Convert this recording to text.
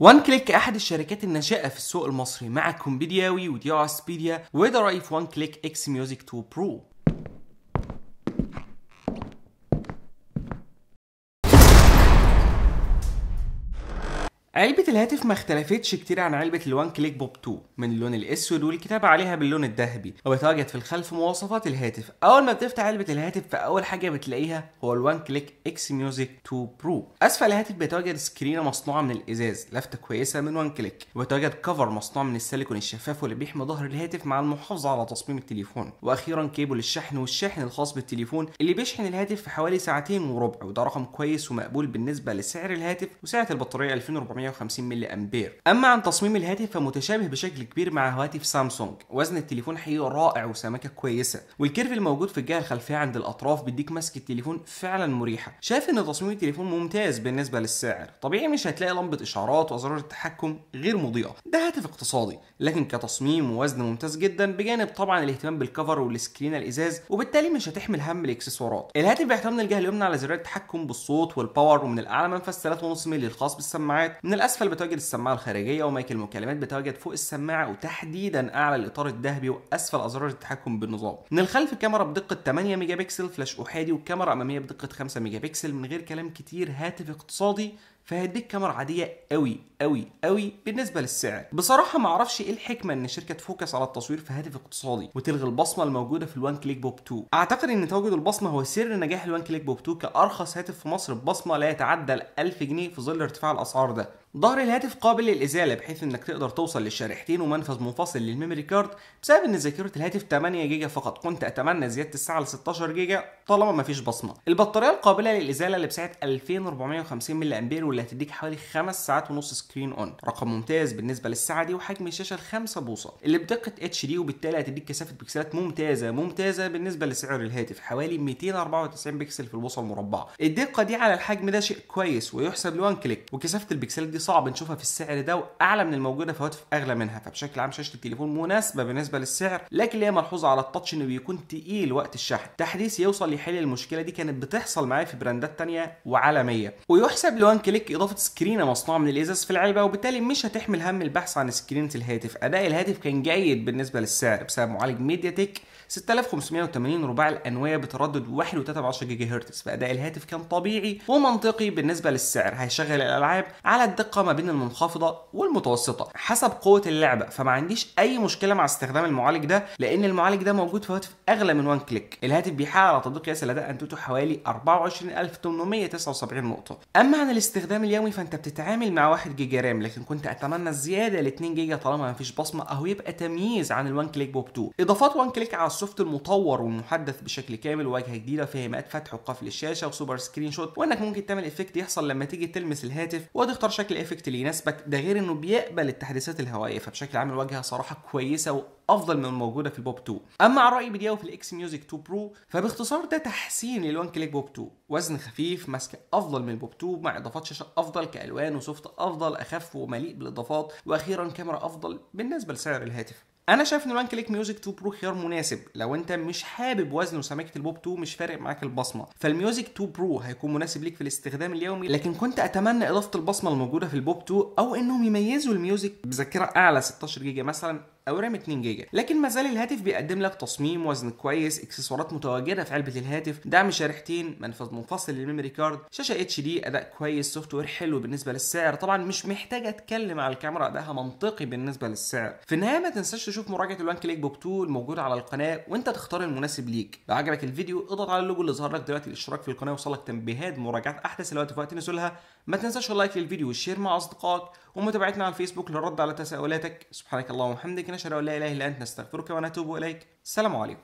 وان كليك احد الشركات الناشئه في السوق المصري مع كومبيدياوي ودي اسبيديا وده رايي في وان كليك اكس ميوزك 2 برو علبة الهاتف ما اختلفتش كتير عن علبة الوان كليك بوب 2 من اللون الاسود والكتابة عليها باللون الذهبي وبيتواجد في الخلف مواصفات الهاتف اول ما بتفتح علبة الهاتف فاول حاجة بتلاقيها هو الوان كليك اكس ميوزك 2 برو اسفل الهاتف بيتواجد سكرينة مصنوعة من الازاز لفتة كويسة من وان كليك وبيتواجد كفر مصنوع من السيليكون الشفاف واللي بيحمي ظهر الهاتف مع المحافظة على تصميم التليفون واخيرا كيبل الشحن والشاحن الخاص بالتليفون اللي بيشحن الهاتف في حوالي ساعتين وربع وده رقم كويس ومقبول بالنسبة لسعر الهاتف وسعة البطارية 2400 158 ملي امبير اما عن تصميم الهاتف فمتشابه بشكل كبير مع هواتف سامسونج وزن التليفون حقيقي رائع وسماكه كويسه والكيرف الموجود في الجهه الخلفيه عند الاطراف بيديك ماسك التليفون فعلا مريحه شايف ان تصميم التليفون ممتاز بالنسبه للسعر طبيعي مش هتلاقي لمبه اشعارات وازرار التحكم غير مضيئه ده هاتف اقتصادي لكن كتصميم ووزن ممتاز جدا بجانب طبعا الاهتمام بالكفر والسكرين الازاز وبالتالي مش هتحمل هم الاكسسوارات الهاتف بيعتمد الجهه اليمنى على زرار التحكم بالصوت والباور ومن الاعلى منفذ 3.5 مللي الخاص بالسماعات من الأسفل بتواجد السماعة الخارجية ومايك المكالمات بتواجد فوق السماعة وتحديدا أعلى الإطار الذهبي وأسفل أزرار التحكم بالنظام. من الخلف كاميرا بدقة 8 ميجا بكسل فلاش أحادي وكاميرا أمامية بدقة 5 ميجا بكسل من غير كلام كتير هاتف اقتصادي فهيديك كاميرا عاديه قوي قوي قوي بالنسبه للسعر بصراحه ما اعرفش ايه الحكمه ان شركه تفوكس على التصوير في هاتف اقتصادي وتلغي البصمه الموجوده في الوان كليك بوب 2 اعتقد ان تواجد البصمه هو سر نجاح الوان كليك بوب 2 كارخص هاتف في مصر ببصمه لا يتعدى ال 1000 جنيه في ظل ارتفاع الاسعار ده ظهر الهاتف قابل للازاله بحيث انك تقدر توصل للشريحتين ومنفذ منفصل للميموري كارد بسبب ان ذاكره الهاتف 8 جيجا فقط كنت اتمنى زياده السعه ل 16 جيجا طالما مفيش بصمه البطاريه القابله للازاله اللي بسعه 2450 ملي امبير واللي هتديك حوالي 5 ساعات ونص سكرين اون رقم ممتاز بالنسبه للساعه دي وحجم الشاشه 5 بوصه اللي بدقه اتش دي وبالتالي هتديك كثافه بكسلات ممتازه ممتازه بالنسبه لسعر الهاتف حوالي 294 بكسل في البوصه المربعه الدقه دي على الحجم ده شيء كويس ويحسب لوان كليك وكثافه البكسلات دي صعب نشوفها في السعر ده واعلى من الموجوده في هواتف اغلى منها فبشكل عام شاشه التليفون مناسبه بالنسبه للسعر لكن هي ملحوظه على التاتش انه بيكون تقيل وقت الشحن تحديث يوصل يحل المشكله دي كانت بتحصل معايا في براندات تانية وعالميه ويحسب لوان كليك يمكنك إضافة سكرينة مصنوعة من الإزاز في العلبة وبالتالي مش هتحمل هم البحث عن سكرينة الهاتف أداء الهاتف كان جيد بالنسبة للسعر بسبب معالج ميديا تك 6580 رباع الأنوية بتردد 1.3 جيجا هرتز فأداء الهاتف كان طبيعي ومنطقي بالنسبة للسعر هيشغل الألعاب على الدقة ما بين المنخفضة والمتوسطة حسب قوة اللعبة فما عنديش أي مشكلة مع استخدام المعالج ده لأن المعالج ده موجود في هاتف أغلى من وان كليك الهاتف بيحقق على تطبيق قياس الأداء أنتوتو حوالي 24879 نقطة أما عن الاستخدام الاستخدام اليومي فانت بتتعامل مع 1 جيجا رام لكن كنت اتمنى الزياده ل 2 جيجا طالما مفيش بصمه او يبقى تمييز عن ال1 كليك بوب 2 اضافات 1 كليك على السوفت المطور والمحدث بشكل كامل وواجهه جديده فيها مئات فتح وقفل الشاشه وسوبر سكرين شوت وانك ممكن تعمل افكت يحصل لما تيجي تلمس الهاتف وتختار شكل افكت اللي يناسبك ده غير انه بيقبل التحديثات الهوائيه فبشكل عام الواجهه صراحه كويسه افضل من الموجوده في البوب 2 اما عن رايي بدياو في الاكس ميوزك 2 برو فباختصار ده تحسين للوان كليك بوب 2 وزن خفيف ماسك افضل من البوب 2 مع اضافات شاشه افضل كالوان وسوفت افضل اخف ومليء بالاضافات واخيرا كاميرا افضل بالنسبه لسعر الهاتف انا شايف ان وان كليك ميوزك 2 برو خيار مناسب لو انت مش حابب وزن وسماكه البوب 2 مش فارق معاك البصمه فالميوزك 2 برو هيكون مناسب ليك في الاستخدام اليومي لكن كنت اتمنى اضافه البصمه الموجوده في البوب 2 او انهم يميزوا الميوزك بذاكره اعلى 16 جيجا مثلا او رام 2 جيجا لكن ما زال الهاتف بيقدم لك تصميم وزن كويس اكسسوارات متواجده في علبه الهاتف دعم شريحتين منفذ منفصل للميموري كارد شاشه اتش دي اداء كويس سوفت وير حلو بالنسبه للسعر طبعا مش محتاج اتكلم على الكاميرا ادائها منطقي بالنسبه للسعر في النهايه ما تنساش تشوف مراجعه الوان كليك بوك 2 الموجوده على القناه وانت تختار المناسب ليك لو عجبك الفيديو اضغط على اللوجو اللي ظهر لك دلوقتي الاشتراك في القناه يوصلك تنبيهات مراجعات احدث الوقت في وقت نزولها ما تنساش اللايك للفيديو والشير مع اصدقائك ومتابعتنا على الفيسبوك للرد على تساؤلاتك سبحانك اللهم وبحمدك نشهد ان لا اله الا انت نستغفرك ونتوب اليك السلام عليكم